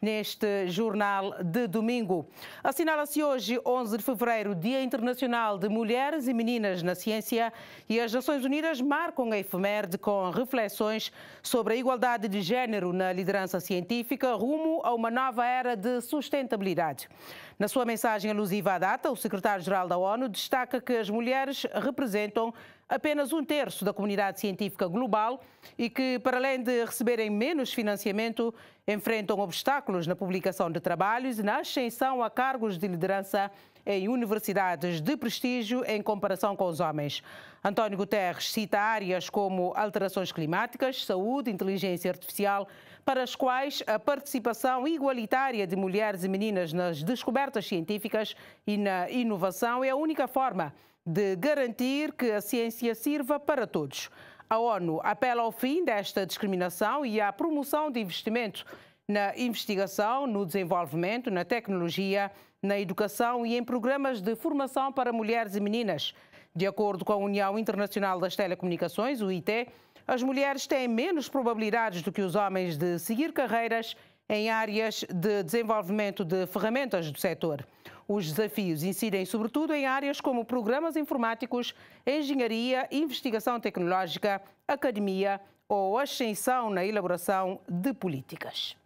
neste jornal de domingo. Assinala-se hoje, 11 de fevereiro, Dia Internacional de Mulheres e Meninas na Ciência e as Nações Unidas marcam a efeméride com reflexões sobre a igualdade de género na liderança científica rumo a uma nova era de sustentabilidade. Na sua mensagem alusiva à data, o secretário-geral da ONU destaca que as mulheres representam apenas um terço da comunidade científica global e que, para além de receberem menos financiamento, enfrentam obstáculos obstáculos na publicação de trabalhos e na ascensão a cargos de liderança em universidades de prestígio em comparação com os homens. António Guterres cita áreas como alterações climáticas, saúde, inteligência artificial, para as quais a participação igualitária de mulheres e meninas nas descobertas científicas e na inovação é a única forma de garantir que a ciência sirva para todos. A ONU apela ao fim desta discriminação e à promoção de investimento na investigação, no desenvolvimento, na tecnologia, na educação e em programas de formação para mulheres e meninas. De acordo com a União Internacional das Telecomunicações, o IT, as mulheres têm menos probabilidades do que os homens de seguir carreiras em áreas de desenvolvimento de ferramentas do setor. Os desafios incidem sobretudo em áreas como programas informáticos, engenharia, investigação tecnológica, academia ou ascensão na elaboração de políticas.